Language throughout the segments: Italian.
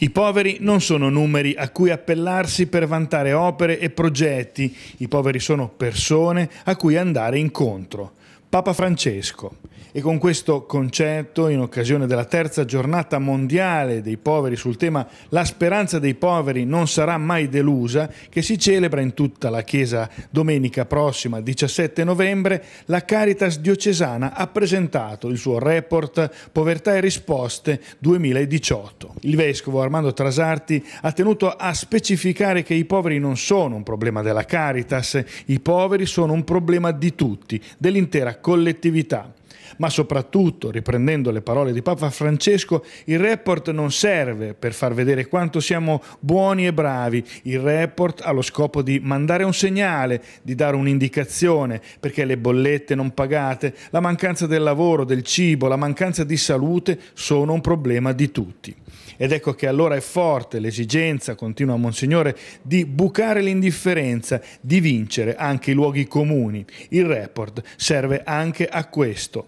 I poveri non sono numeri a cui appellarsi per vantare opere e progetti, i poveri sono persone a cui andare incontro. Papa Francesco e con questo concetto, in occasione della terza giornata mondiale dei poveri sul tema La speranza dei poveri non sarà mai delusa, che si celebra in tutta la Chiesa domenica prossima 17 novembre, la Caritas diocesana ha presentato il suo report Povertà e risposte 2018. Il vescovo Armando Trasarti ha tenuto a specificare che i poveri non sono un problema della Caritas, i poveri sono un problema di tutti, dell'intera collettività. Ma soprattutto, riprendendo le parole di Papa Francesco, il report non serve per far vedere quanto siamo buoni e bravi, il report ha lo scopo di mandare un segnale, di dare un'indicazione, perché le bollette non pagate, la mancanza del lavoro, del cibo, la mancanza di salute sono un problema di tutti. Ed ecco che allora è forte l'esigenza, continua Monsignore, di bucare l'indifferenza, di vincere anche i luoghi comuni. Il report serve anche a questo.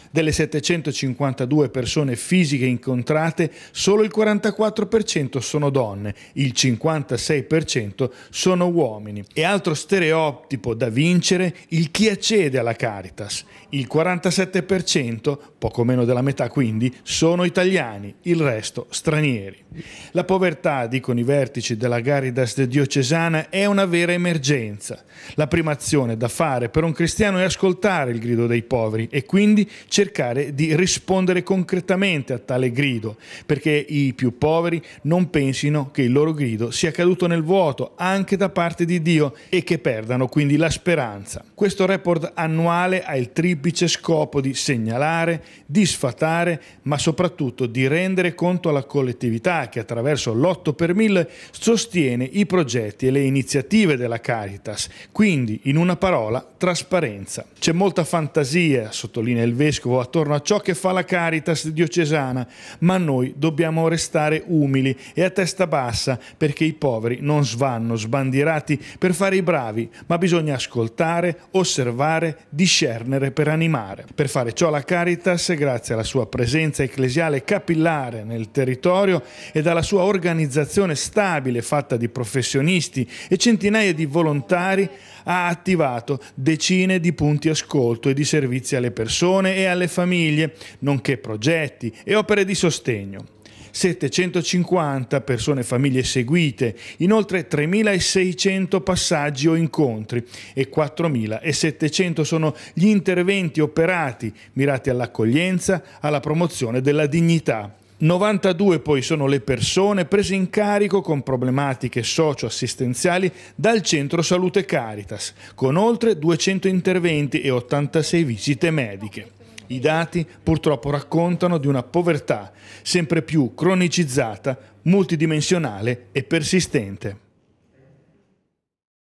Delle 752 persone fisiche incontrate, solo il 44% sono donne, il 56% sono uomini. E altro stereotipo da vincere, il chi accede alla Caritas. Il 47%, poco meno della metà quindi, sono italiani, il resto stranieri. La povertà, dicono i vertici della Caritas diocesana, è una vera emergenza. La prima azione da fare per un cristiano è ascoltare il grido dei poveri e quindi cercare cercare di rispondere concretamente a tale grido, perché i più poveri non pensino che il loro grido sia caduto nel vuoto anche da parte di Dio e che perdano quindi la speranza. Questo report annuale ha il triplice scopo di segnalare, di sfatare, ma soprattutto di rendere conto alla collettività che attraverso l'8 per 1000 sostiene i progetti e le iniziative della Caritas, quindi in una parola trasparenza. C'è molta fantasia, sottolinea il Vescovo, ecco attorno a ciò che fa la Caritas diocesana, ma noi dobbiamo restare umili e a testa bassa perché i poveri non svanno sbandierati per fare i bravi, ma bisogna ascoltare, osservare, discernere per animare. Per fare ciò la Caritas, grazie alla sua presenza ecclesiale capillare nel territorio e dalla sua organizzazione stabile fatta di professionisti e centinaia di volontari, ha attivato decine di punti ascolto e di servizi alle persone e alle alle famiglie, nonché progetti e opere di sostegno. 750 persone e famiglie seguite, inoltre 3.600 passaggi o incontri e 4.700 sono gli interventi operati mirati all'accoglienza, alla promozione della dignità 92 poi sono le persone prese in carico con problematiche socio-assistenziali dal Centro Salute Caritas, con oltre 200 interventi e 86 visite mediche. I dati purtroppo raccontano di una povertà sempre più cronicizzata, multidimensionale e persistente.